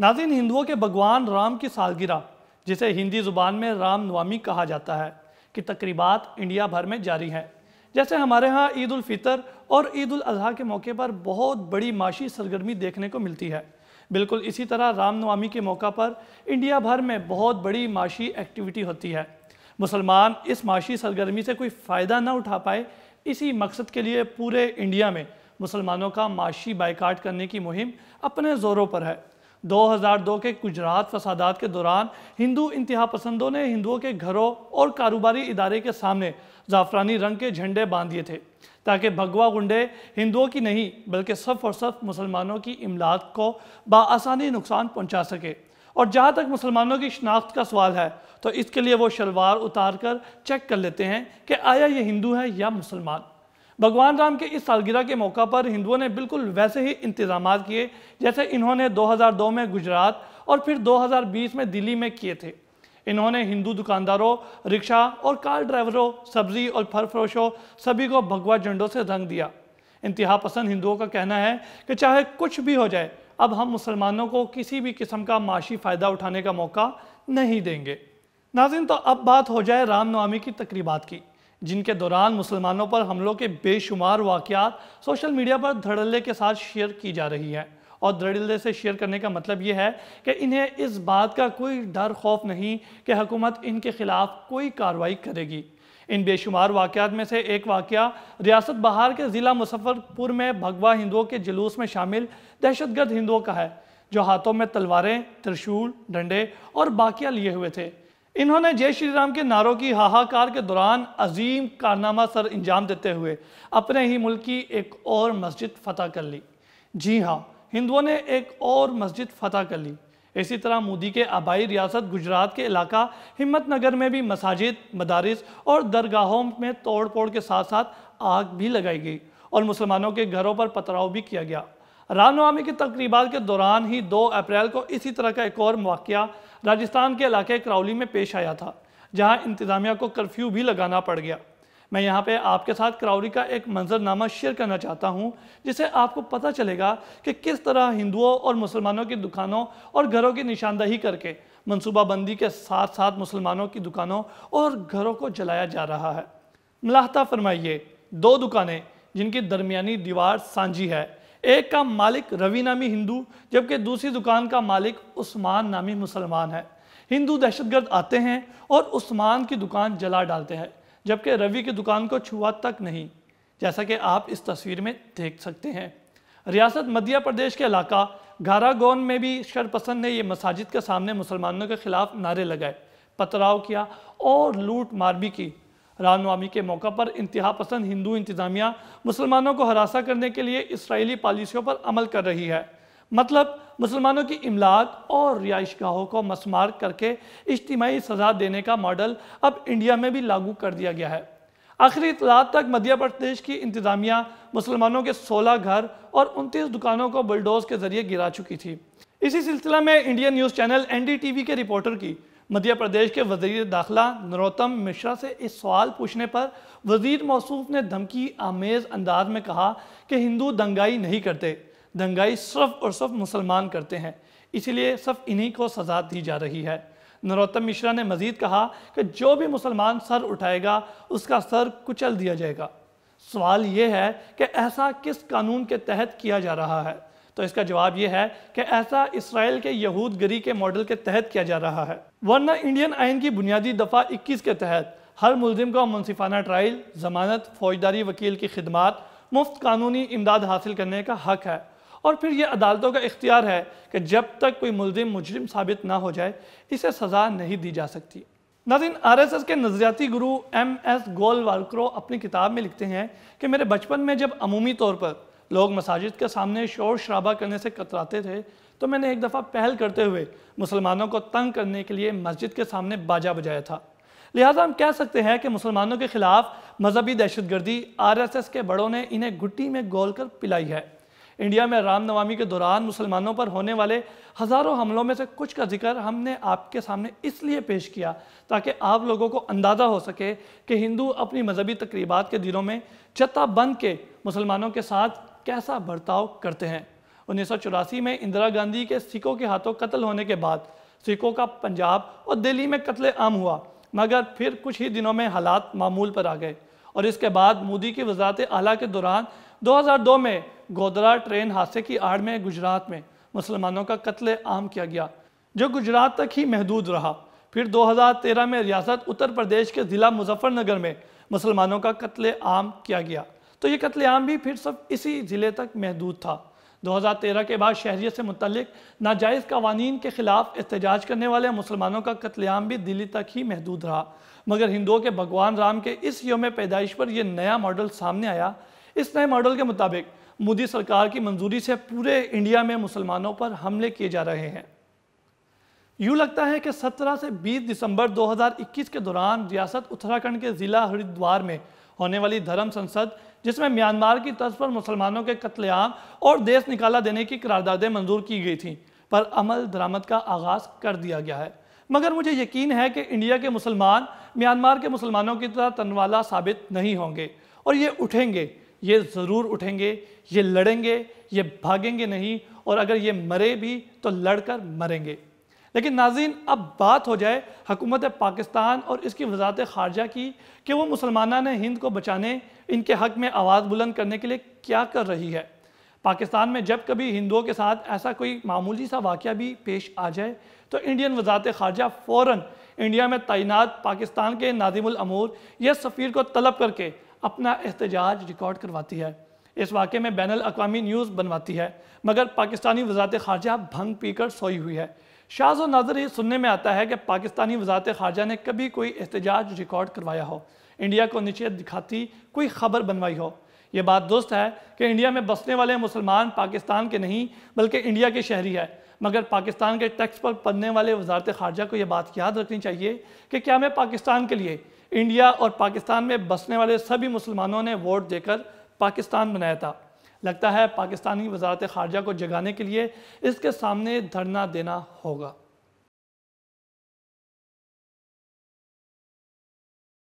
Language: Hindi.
नाजिन तो हिंदुओं के भगवान राम की सालगिरह जिसे हिंदी ज़ुबान में राम नवामी कहा जाता है की तकरीबात इंडिया भर में जारी हैं जैसे हमारे यहाँ ईद फितर और ईद अजी के मौके पर बहुत बड़ी माशी सरगर्मी देखने को मिलती है बिल्कुल इसी तरह रामनवामी के मौका पर इंडिया भर में बहुत बड़ी माशी एक्टिविटी होती है मुसलमान इस माशी सरगर्मी से कोई फ़ायदा ना उठा पाए इसी मकसद के लिए पूरे इंडिया में मुसलमानों का माशी बाइकाट करने की मुहिम अपने ज़ोरों पर है 2002 के गुजरात फसादात के दौरान हिंदू इंतहा पसंदों ने हिंदुओं के घरों और कारोबारी इदारे के सामने ज़ाफ़रानी रंग के झंडे बांध दिए थे ताकि भगवा गुंडे हिंदुओं की नहीं बल्कि सफ़ और सफ़ मुसलमानों की इमलात को बासानी नुकसान पहुँचा सके और जहाँ तक मुसलमानों की शनाख्त का सवाल है तो इसके लिए वो शलवार उतार कर चेक कर लेते हैं कि आया ये हिंदू है या मुसलमान भगवान राम के इस सालगिरह के मौका पर हिंदुओं ने बिल्कुल वैसे ही इंतजाम किए जैसे इन्होंने 2002 में गुजरात और फिर 2020 में दिल्ली में किए थे इन्होंने हिंदू दुकानदारों रिक्शा और कार ड्राइवरों सब्जी और फल फ्रोशों सभी को भगवा झंडों से रंग दिया इंतहा पसंद हिंदुओं का कहना है कि चाहे कुछ भी हो जाए अब हम मुसलमानों को किसी भी किस्म का माशी फ़ायदा उठाने का मौका नहीं देंगे नाजिन तो अब बात हो जाए रामनवमी की तकरीबात की जिनके दौरान मुसलमानों पर हमलों के बेशुमार वाकयात सोशल मीडिया पर धड़ल्ले के साथ शेयर की जा रही है और धड़ल्ले से शेयर करने का मतलब ये है कि इन्हें इस बात का कोई डर खौफ नहीं कि हुकूमत इनके ख़िलाफ़ कोई कार्रवाई करेगी इन बेशुमार वाकयात में से एक वाक़ रियासत बहार के ज़िला मुजफ्फरपुर में भगवा हिंदुओं के जुलूस में शामिल दहशतगर्द हिंदुओं का है जो हाथों में तलवारें त्रिशूल डंडे और बाकिया लिए हुए थे इन्होंने जय श्री राम के नारों की हाहाकार के दौरान अजीम कारनामा सर अंजाम देते हुए अपने ही मुल्क की एक और मस्जिद फतह कर ली जी हाँ हिंदुओं ने एक और मस्जिद फतह कर ली इसी तरह मोदी के आबाई रियासत गुजरात के इलाका हिम्मत नगर में भी मसाजिद मदारस और दरगाहों में तोड़ फोड़ के साथ साथ आग भी लगाई गई और मुसलमानों के घरों पर पथराव भी किया गया रामनवामी की तकरीबा के दौरान ही 2 अप्रैल को इसी तरह का एक और वाक़ राजस्थान के इलाके करावली में पेश आया था जहां इंतज़ामिया को कर्फ्यू भी लगाना पड़ गया मैं यहाँ पे आपके साथ करावली का एक मंजरनामा शेयर करना चाहता हूँ जिसे आपको पता चलेगा कि किस तरह हिंदुओं और मुसलमानों की दुकानों और घरों की निशानदही करके मनसूबाबंदी के साथ साथ मुसलमानों की दुकानों और घरों को जलाया जा रहा है मिलाहता फरमाइए दो दुकानें जिनकी दरमियानी दीवार सांझी है एक का मालिक रवि नामी हिंदू जबकि दूसरी दुकान का मालिक उस्मान नामी मुसलमान है हिंदू दहशतगर्द आते हैं और उस्मान की दुकान जला डालते हैं जबकि रवि की दुकान को छुआ तक नहीं जैसा कि आप इस तस्वीर में देख सकते हैं रियासत मध्य प्रदेश के इलाका घारागौन में भी शरपसंद ने ये मसाजिद के सामने मुसलमानों के खिलाफ नारे लगाए पथराव किया और लूट मार भी की रामनवामी के मौका पर इंतहा पसंद हिंदू इंतज़ामिया मुसलमानों को हरासा करने के लिए इसराइली पॉलिसियों पर अमल कर रही है मतलब मुसलमानों की इमलाक और रिहाइश गाहों को मसमार करके इज्तमी सज़ा देने का मॉडल अब इंडिया में भी लागू कर दिया गया है आखिरी इतलात तक मध्य प्रदेश की इंतज़ामिया मुसलमानों के 16 घर और 29 दुकानों को बुलडोज़ के ज़रिए गिरा चुकी थी इसी सिलसिला में इंडियन न्यूज़ चैनल एनडीटीवी के रिपोर्टर की मध्य प्रदेश के वजीर दाखिला नरोत्तम मिश्रा से इस सवाल पूछने पर वजीर मौसूफ ने धमकी आमेज़ अंदाज में कहा कि हिंदू दंगाई नहीं करते दंगाई सिर्फ और सिर्फ मुसलमान करते हैं इसलिए सिर्फ इन्हीं को सजा दी जा रही है नरोत्तम मिश्रा ने मजीद कहा कि जो भी मुसलमान सर उठाएगा उसका सर कुचल दिया जाएगा सवाल यह है कि ऐसा किस कानून के तहत किया जा रहा है तो इसका जवाब यह है कि ऐसा इसराइल के यहूद गरी के मॉडल के तहत किया जा रहा है वरना इंडियन आइन की बुनियादी दफ़ा इक्कीस के तहत हर मुलजिम को मुनसिफाना ट्रायल जमानत फौजदारी वकील की खिदमत मुफ्त कानूनी इमदाद हासिल करने का हक है और फिर यह अदालतों का इख्तियार है कि जब तक कोई मुलिम मुजरिम साबित ना हो जाए इसे सज़ा नहीं दी जा सकती नाजिन आर एस एस के नज़रियाती गुरु एम एस गोल वालक्रो अपनी किताब में लिखते हैं कि मेरे बचपन में जब अमूमी तौर पर लोग मसाजिद के सामने शोर शराबा करने से कतराते थे तो मैंने एक दफ़ा पहल करते हुए मुसलमानों को तंग करने के लिए मस्जिद के सामने बाजा बजाया था लिहाजा हम कह सकते हैं कि मुसलमानों के ख़िलाफ़ मजहबी दहशतगर्दी आरएसएस के बड़ों ने इन्हें घुट्टी में गोल कर पिलाई है इंडिया में राम नवामी के दौरान मुसलमानों पर होने वाले हज़ारों हमलों में से कुछ का जिक्र हमने आपके सामने इसलिए पेश किया ताकि आप लोगों को अंदाज़ा हो सके कि हिंदू अपनी मजहबी तकरीबा के दिनों में चता बंद के मुसलमानों के साथ कैसा बर्ताव करते हैं उन्नीस में इंदिरा गांधी के सिखों के हाथों कत्ल होने के बाद सिखों का पंजाब और दिल्ली में कत्ल आम हुआ मगर फिर कुछ ही दिनों में हालात मामूल पर आ गए और इसके बाद मोदी की वजारत आला के दौरान 2002 में गोदरा ट्रेन हादसे की आड़ में गुजरात में मुसलमानों का कत्ल आम किया गया जो गुजरात तक ही महदूद रहा फिर 2013 में रियासत उत्तर प्रदेश के ज़िला मुजफ्फरनगर में मुसलमानों का कत्ल आम किया गया तो ये कत्लेआम भी फिर सब इसी ज़िले तक महदूद था 2013 के बाद शहरीत से मुतलक नाजायज़ कवानीन के ख़िलाफ़ एहतजाज करने वाले मुसलमानों का कत्लेआम भी दिल्ली तक ही महदूद रहा मगर हिंदुओं के भगवान राम के इस योम पैदाइश पर यह नया मॉडल सामने आया इस नए मॉडल के मुताबिक मोदी सरकार की मंजूरी से पूरे इंडिया में मुसलमानों पर हमले किए जा रहे हैं यूँ लगता है कि 17 से 20 दिसंबर 2021 के दौरान रियासत उत्तराखंड के ज़िला हरिद्वार में होने वाली धर्म संसद जिसमें म्यांमार की तर्ज पर मुसलमानों के कत्लेआम और देश निकाला देने की करारदादें मंजूर की गई थीं पर अमल दरामद का आगाज़ कर दिया गया है मगर मुझे यकीन है कि इंडिया के मुसलमान म्यांमार के मुसलमानों की तरह तनवाला साबित नहीं होंगे और ये उठेंगे ये ज़रूर उठेंगे ये लड़ेंगे ये भागेंगे नहीं और अगर ये मरे भी तो लड़कर मरेंगे लेकिन नाजीन अब बात हो जाए हकूमत पाकिस्तान और इसकी वजारत खारजा की कि वो मुसलमाना ने हिंद को बचाने इनके हक में आवाज़ बुलंद करने के लिए क्या कर रही है पाकिस्तान में जब कभी हिंदुओं के साथ ऐसा कोई मामूली सा वाक़ भी पेश आ जाए तो इंडियन वजारत खारजा फ़ौर इंडिया में तैनात पाकिस्तान के नाजिमूर या सफ़ीर को तलब करके अपना एहतजाज रिकॉर्ड करवाती है इस वाक़े में बैन अवी न्यूज़ बनवाती है मगर पाकिस्तानी वजारत खारजा भंग पी कर सोई हुई है शाज नाजर ये सुनने में आता है कि पाकिस्तानी वजारत खारजा ने कभी कोई एहतजाज रिकॉर्ड करवाया हो इंडिया को नीचे दिखाती कोई खबर बनवाई हो ये बात दुरुस्त है कि इंडिया में बसने वाले मुसलमान पाकिस्तान के नहीं बल्कि इंडिया के शहरी है मगर पाकिस्तान के टैक्स पर पढ़ने वाले वजारत खारजा को यह बात याद रखनी चाहिए कि क्या मैं पाकिस्तान के लिए इंडिया और पाकिस्तान में बसने वाले सभी मुसलमानों ने वोट देकर पाकिस्तान बनाया था लगता है पाकिस्तानी वजारत खारजा को जगाने के लिए इसके सामने धरना देना होगा